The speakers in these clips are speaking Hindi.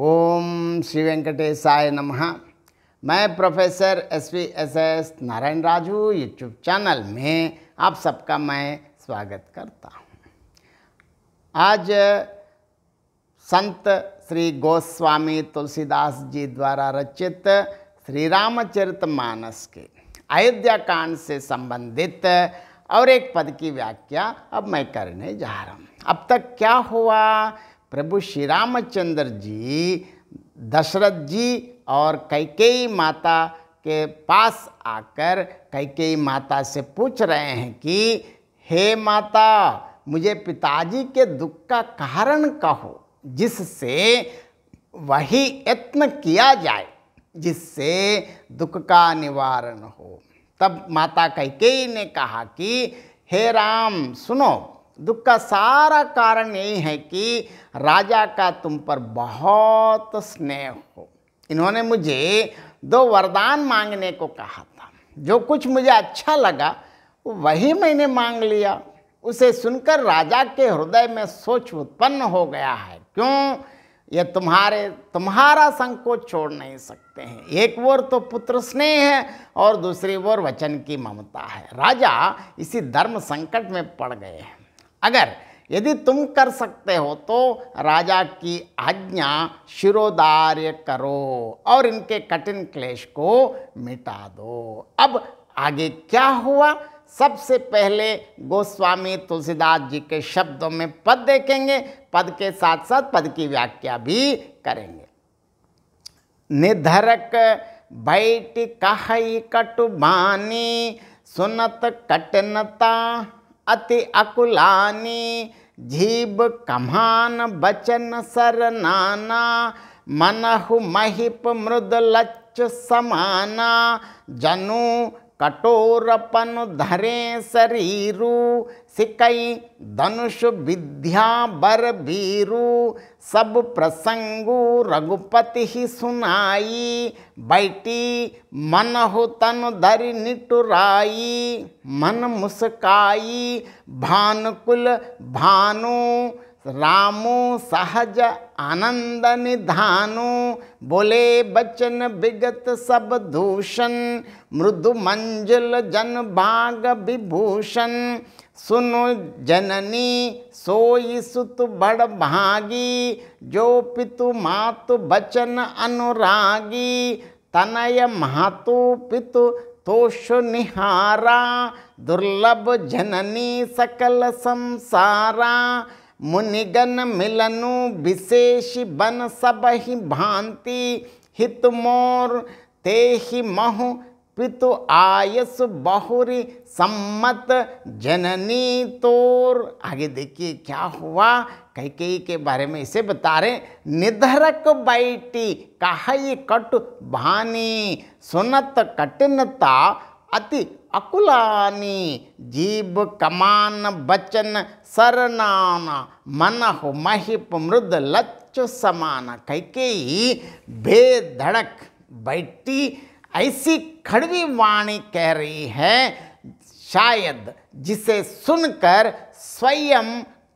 ओम श्री वेंकटेशाय नम मैं professor S V S S Narayan Raju YouTube channel में आप सबका मैं स्वागत करता हूँ आज संत श्री गोस्वामी तुलसीदास जी द्वारा रचित श्री रामचरित मानस के अयोध्या कांड से संबंधित और एक पद की व्याख्या अब मैं करने जा रहा हूँ अब तक क्या हुआ प्रभु श्री रामचंद्र जी दशरथ जी और कैकेयी माता के पास आकर कैकेयी माता से पूछ रहे हैं कि हे माता मुझे पिताजी के दुख का कारण कहो जिससे वही यत्न किया जाए जिससे दुख का निवारण हो तब माता कैकेयी ने कहा कि हे राम सुनो दुख का सारा कारण यही है कि राजा का तुम पर बहुत स्नेह हो इन्होंने मुझे दो वरदान मांगने को कहा था जो कुछ मुझे अच्छा लगा वही मैंने मांग लिया उसे सुनकर राजा के हृदय में सोच उत्पन्न हो गया है क्यों यह तुम्हारे तुम्हारा संकोच छोड़ नहीं सकते हैं एक ओर तो पुत्र स्नेह है और दूसरी ओर वचन की ममता है राजा इसी धर्म संकट में पड़ गए हैं अगर यदि तुम कर सकते हो तो राजा की आज्ञा शिरोदार्य करो और इनके कठिन क्लेश को मिटा दो अब आगे क्या हुआ सबसे पहले गोस्वामी तुलसीदास जी के शब्दों में पद देखेंगे पद के साथ साथ पद की व्याख्या भी करेंगे निधरक बैठ कह कटुबानी सुनत कटनता अति अकुलानी जीव कमान बचन सर नाना मनहु महिप मृद लच्च समाना जनु कठोरपन धरे शरीरु सिकई धनुष विद्या बर बीरु सब प्रसंगु रघुपति ही सुनाई बैठी मन हो तन धरि निटुराई मन मुस्काई भानुकुल भानु रामो सहज आनंद निधानु बोले बचन विगत सब दूषण मृदु मंजुल जन भाग विभूषण सुनु जननी सोई सुत बड़ भागी जो पितु मातु बचन अनुरागी तनय महातु पितु तोष निहारा दुर्लभ जननी सकल संसारा मुनिगन मिलनु विशेष बन सब ही भांति हित मोर तेहि महु पितु आयस बहुरी सम्मत जननी तोर आगे देखिए क्या हुआ कई कई के बारे में इसे बता रहे निधरक बैठी कहाई कट भानी सुनत कठिनता अति अकुलानी जीव कमान बचन सरनाना मन हो महिप मृद लच्च समान कई कई बेधड़क बैठी ऐसी खड़वी वाणी कह रही है शायद जिसे सुनकर स्वयं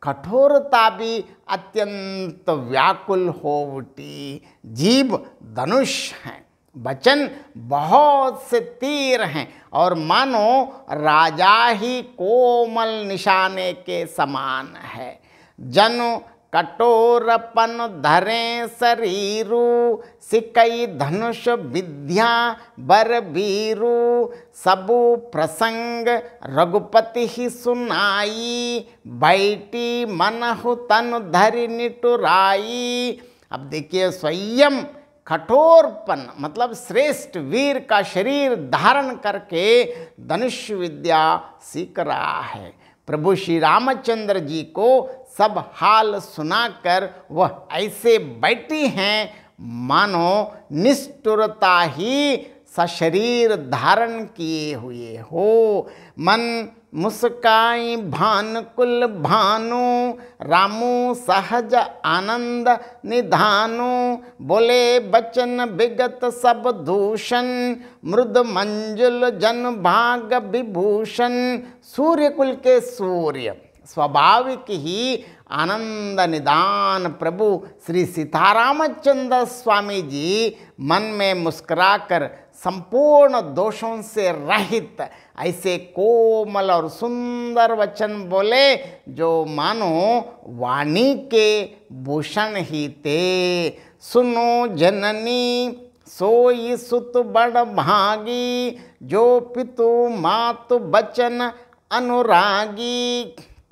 कठोरता भी अत्यंत व्याकुल हो उठी जीव धनुष हैं वचन बहुत से तीर हैं और मानो राजा ही कोमल निशाने के समान है जन कठोरपन धरे शरीरु सिकई धनुष विद्या बर बीरु सबु प्रसंग रघुपति ही सुनाई बैठी मनहु तन धरि निटुराई अब देखिए स्वयं कठोरपन मतलब श्रेष्ठ वीर का शरीर धारण करके धनुष विद्या सीख रहा है प्रभु श्री रामचंद्र जी को सब हाल सुनाकर वह ऐसे बैठी हैं मानो निष्ठुरता ही सशरीर धारण किए हुए हो मन मुस्काई भान कुल भानु रामू सहज आनंद निधानु बोले बचन विगत सब दूषण मृद मंजुल जन भाग विभूषण सूर्य कुल के सूर्य स्वाभाविक ही आनंद निदान प्रभु श्री सीतारामचंद्र स्वामी जी मन में मुस्कुराकर संपूर्ण दोषों से रहित ऐसे कोमल और सुंदर वचन बोले जो मानो वाणी के भूषण ही थे सुनो जननी सोई सुत बड़ भागी जो पितु मातु बचन अनुरागी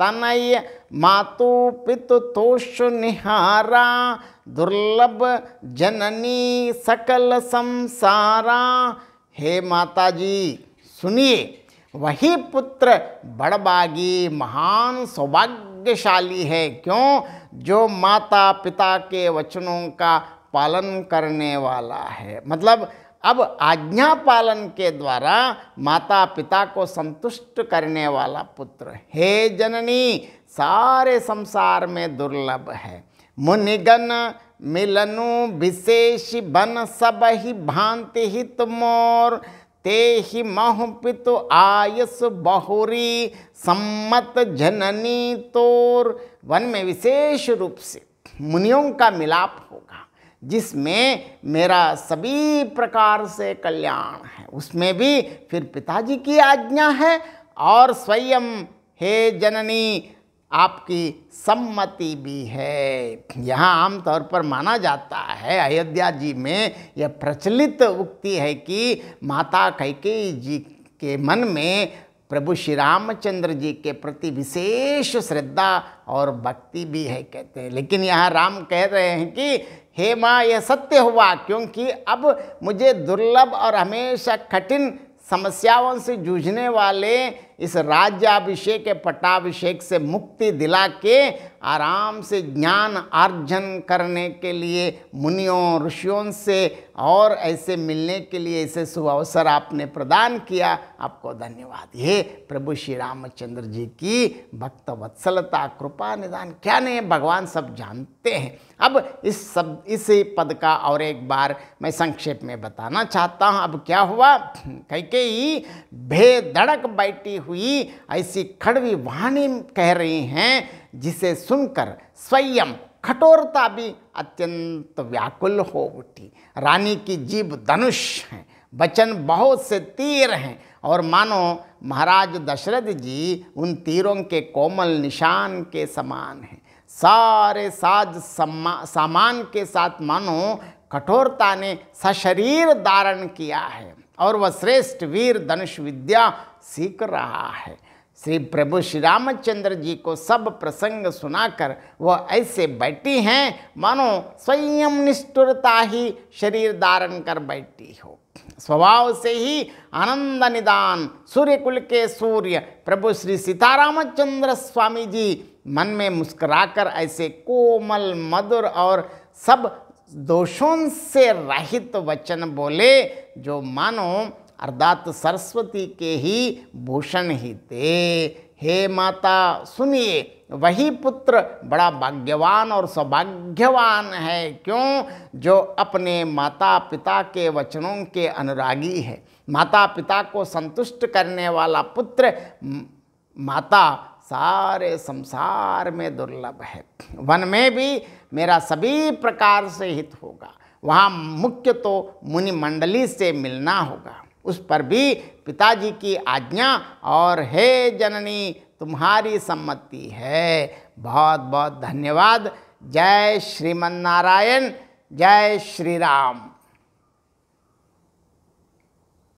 तनय मातु पितु तोष निहारा दुर्लभ जननी सकल संसारा हे माता जी सुनिए वही पुत्र बड़बागी महान सौभाग्यशाली है क्यों जो माता पिता के वचनों का पालन करने वाला है मतलब अब आज्ञा पालन के द्वारा माता पिता को संतुष्ट करने वाला पुत्र हे जननी सारे संसार में दुर्लभ है मुनिगन मिलनु विशेष बन सब ही भांति हित मोर ते ही मह पितु आयस बहुरी सम्मत जननी तोर वन में विशेष रूप से मुनियों का मिलाप होगा जिसमें मेरा सभी प्रकार से कल्याण है उसमें भी फिर पिताजी की आज्ञा है और स्वयं हे जननी आपकी सम्मति भी है यहाँ आमतौर पर माना जाता है अयोध्या जी में यह प्रचलित उक्ति है कि माता कैकेयी जी के मन में प्रभु श्री रामचंद्र जी के प्रति विशेष श्रद्धा और भक्ति भी है कहते हैं लेकिन यहाँ राम कह रहे हैं कि हे माँ यह सत्य हुआ क्योंकि अब मुझे दुर्लभ और हमेशा कठिन समस्याओं से जूझने वाले इस राज्याभिषेक पट्टाभिषेक से मुक्ति दिला के आराम से ज्ञान आर्जन करने के लिए मुनियों ऋषियों से और ऐसे मिलने के लिए ऐसे शुभ अवसर आपने प्रदान किया आपको धन्यवाद ये प्रभु श्री रामचंद्र जी की भक्त वत्सलता कृपा निदान क्या नहीं भगवान सब जानते हैं अब इस सब इस पद का और एक बार मैं संक्षेप में बताना चाहता हूँ अब क्या हुआ कह के ही भेदड़क बैठी हुई ऐसी कड़वी वाणी कह रही हैं जिसे सुनकर स्वयं कठोरता भी अत्यंत व्याकुल हो उठी रानी की जीव धनुष है वचन बहुत से तीर हैं और मानो महाराज दशरथ जी उन तीरों के कोमल निशान के समान हैं सारे साज सामान के साथ मानो कठोरता ने सशरीर धारण किया है और वह श्रेष्ठ वीर धनुष विद्या सीख रहा है श्री प्रभु श्री रामचंद्र जी को सब प्रसंग सुनाकर वह ऐसे बैठी हैं मानो स्वयं निष्ठुरता ही शरीर धारण कर बैठी हो स्वभाव से ही आनंद निदान सूर्य कुल के सूर्य प्रभु श्री सीतारामचंद्र स्वामी जी मन में मुस्कुराकर ऐसे कोमल मधुर और सब दोषों से रहित तो वचन बोले जो मानो अर्दात सरस्वती के ही भूषण ही थे हे माता सुनिए वही पुत्र बड़ा भाग्यवान और सौभाग्यवान है क्यों जो अपने माता पिता के वचनों के अनुरागी है माता पिता को संतुष्ट करने वाला पुत्र माता सारे संसार में दुर्लभ है वन में भी मेरा सभी प्रकार से हित होगा वहाँ मुख्य तो मुनि मंडली से मिलना होगा उस पर भी पिताजी की आज्ञा और हे जननी तुम्हारी सम्मति है बहुत बहुत धन्यवाद जय श्रीमन्नारायण जय श्री राम